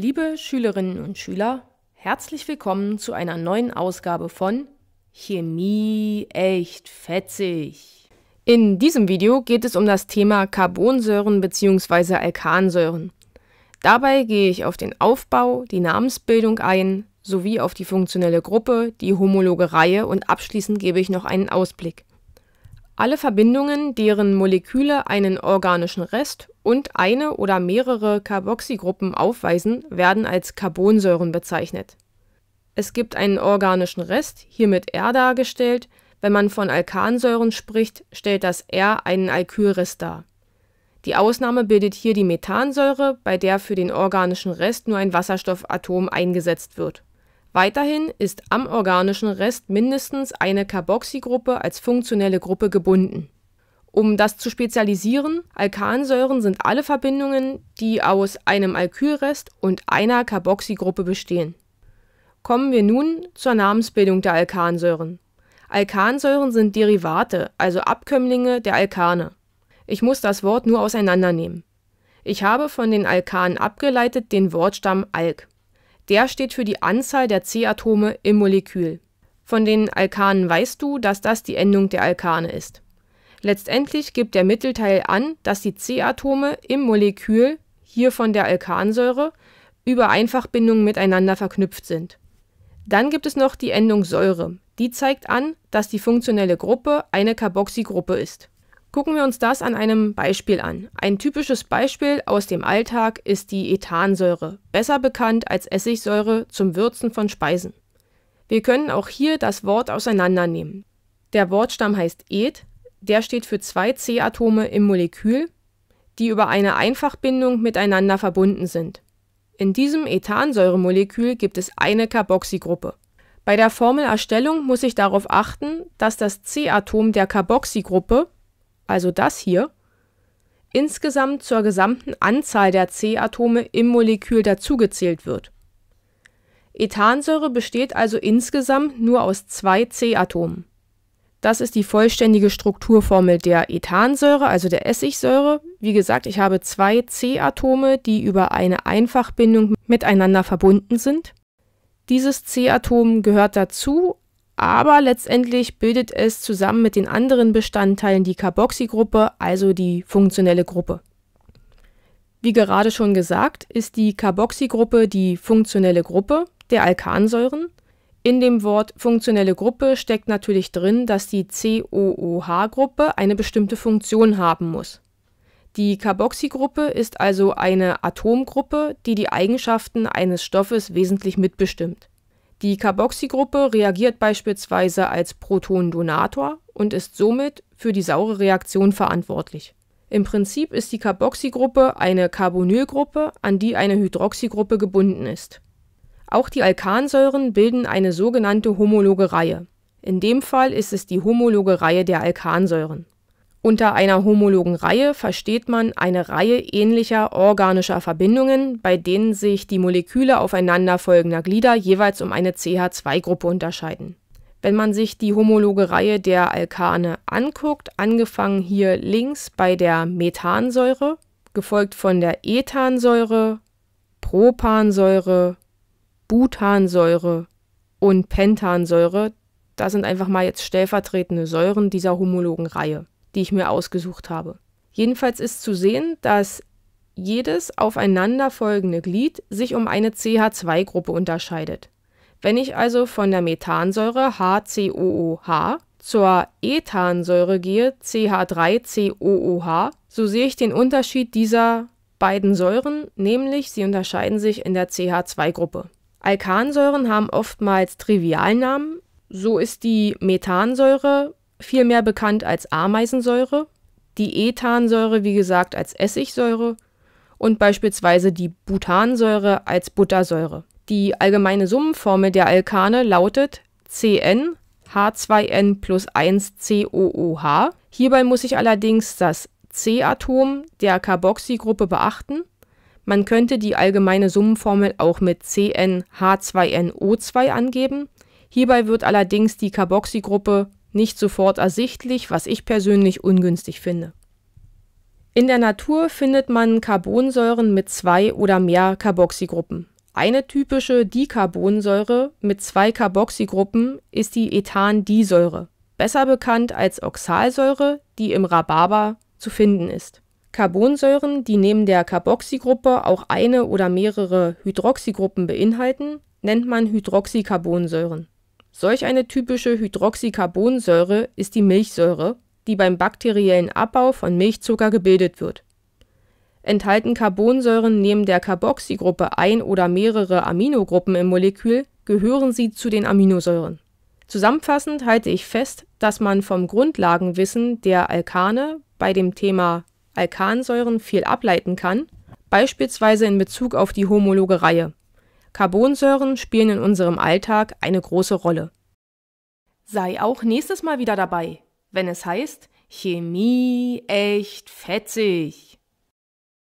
Liebe Schülerinnen und Schüler, herzlich willkommen zu einer neuen Ausgabe von Chemie echt fetzig. In diesem Video geht es um das Thema Carbonsäuren bzw. Alkansäuren. Dabei gehe ich auf den Aufbau, die Namensbildung ein, sowie auf die funktionelle Gruppe, die homologe Reihe und abschließend gebe ich noch einen Ausblick alle Verbindungen, deren Moleküle einen organischen Rest und eine oder mehrere Carboxygruppen aufweisen, werden als Carbonsäuren bezeichnet. Es gibt einen organischen Rest, hier mit R dargestellt. Wenn man von Alkansäuren spricht, stellt das R einen Alkylrest dar. Die Ausnahme bildet hier die Methansäure, bei der für den organischen Rest nur ein Wasserstoffatom eingesetzt wird Weiterhin ist am organischen Rest mindestens eine Carboxygruppe als funktionelle Gruppe gebunden. Um das zu spezialisieren, Alkansäuren sind alle Verbindungen, die aus einem Alkylrest und einer Carboxygruppe bestehen. Kommen wir nun zur Namensbildung der Alkansäuren. Alkansäuren sind Derivate, also Abkömmlinge der Alkane. Ich muss das Wort nur auseinandernehmen. Ich habe von den Alkanen abgeleitet den Wortstamm Alk. Der steht für die Anzahl der C-Atome im Molekül. Von den Alkanen weißt du, dass das die Endung der Alkane ist. Letztendlich gibt der Mittelteil an, dass die C-Atome im Molekül, hier von der Alkansäure, über Einfachbindungen miteinander verknüpft sind. Dann gibt es noch die Endung Säure. Die zeigt an, dass die funktionelle Gruppe eine Carboxygruppe ist. Gucken wir uns das an einem Beispiel an. Ein typisches Beispiel aus dem Alltag ist die Ethansäure, besser bekannt als Essigsäure zum Würzen von Speisen. Wir können auch hier das Wort auseinandernehmen. Der Wortstamm heißt et, der steht für zwei C-Atome im Molekül, die über eine Einfachbindung miteinander verbunden sind. In diesem Ethansäuremolekül gibt es eine Carboxygruppe. Bei der Formelerstellung muss ich darauf achten, dass das C-Atom der Carboxygruppe also das hier, insgesamt zur gesamten Anzahl der C-Atome im Molekül dazugezählt wird. Ethansäure besteht also insgesamt nur aus zwei C-Atomen. Das ist die vollständige Strukturformel der Ethansäure, also der Essigsäure. Wie gesagt, ich habe zwei C-Atome, die über eine Einfachbindung miteinander verbunden sind. Dieses C-Atom gehört dazu aber letztendlich bildet es zusammen mit den anderen Bestandteilen die Carboxygruppe, also die funktionelle Gruppe. Wie gerade schon gesagt, ist die Carboxygruppe die funktionelle Gruppe der Alkansäuren. In dem Wort funktionelle Gruppe steckt natürlich drin, dass die COOH-Gruppe eine bestimmte Funktion haben muss. Die Carboxygruppe ist also eine Atomgruppe, die die Eigenschaften eines Stoffes wesentlich mitbestimmt. Die Carboxygruppe reagiert beispielsweise als Protondonator und ist somit für die saure Reaktion verantwortlich. Im Prinzip ist die Carboxygruppe eine Carbonylgruppe, an die eine Hydroxygruppe gebunden ist. Auch die Alkansäuren bilden eine sogenannte homologe Reihe. In dem Fall ist es die homologe Reihe der Alkansäuren unter einer homologen Reihe versteht man eine Reihe ähnlicher organischer Verbindungen, bei denen sich die Moleküle aufeinanderfolgender Glieder jeweils um eine CH2-Gruppe unterscheiden. Wenn man sich die homologe Reihe der Alkane anguckt, angefangen hier links bei der Methansäure, gefolgt von der Ethansäure, Propansäure, Butansäure und Pentansäure, das sind einfach mal jetzt stellvertretende Säuren dieser homologen Reihe die ich mir ausgesucht habe. Jedenfalls ist zu sehen, dass jedes aufeinanderfolgende Glied sich um eine CH2-Gruppe unterscheidet. Wenn ich also von der Methansäure HCOOH zur Ethansäure gehe, CH3COOH, so sehe ich den Unterschied dieser beiden Säuren, nämlich sie unterscheiden sich in der CH2-Gruppe. Alkansäuren haben oftmals Trivialnamen, so ist die Methansäure vielmehr bekannt als Ameisensäure, die Ethansäure, wie gesagt, als Essigsäure und beispielsweise die Butansäure als Buttersäure. Die allgemeine Summenformel der Alkane lautet CN H2N plus 1 COOH. Hierbei muss ich allerdings das C-Atom der Carboxygruppe beachten. Man könnte die allgemeine Summenformel auch mit CnH2NO2 angeben. Hierbei wird allerdings die Carboxygruppe nicht sofort ersichtlich, was ich persönlich ungünstig finde. In der Natur findet man Carbonsäuren mit zwei oder mehr Carboxygruppen. Eine typische Dicarbonsäure mit zwei Carboxygruppen ist die Ethandisäure, besser bekannt als Oxalsäure, die im Rhabarber zu finden ist. Carbonsäuren, die neben der Carboxygruppe auch eine oder mehrere Hydroxygruppen beinhalten, nennt man Hydroxycarbonsäuren. Solch eine typische Hydroxycarbonsäure ist die Milchsäure, die beim bakteriellen Abbau von Milchzucker gebildet wird. Enthalten Carbonsäuren neben der Carboxygruppe ein oder mehrere Aminogruppen im Molekül, gehören sie zu den Aminosäuren. Zusammenfassend halte ich fest, dass man vom Grundlagenwissen der Alkane bei dem Thema Alkansäuren viel ableiten kann, beispielsweise in Bezug auf die homologe Reihe Carbonsäuren spielen in unserem Alltag eine große Rolle. Sei auch nächstes Mal wieder dabei, wenn es heißt Chemie echt fetzig.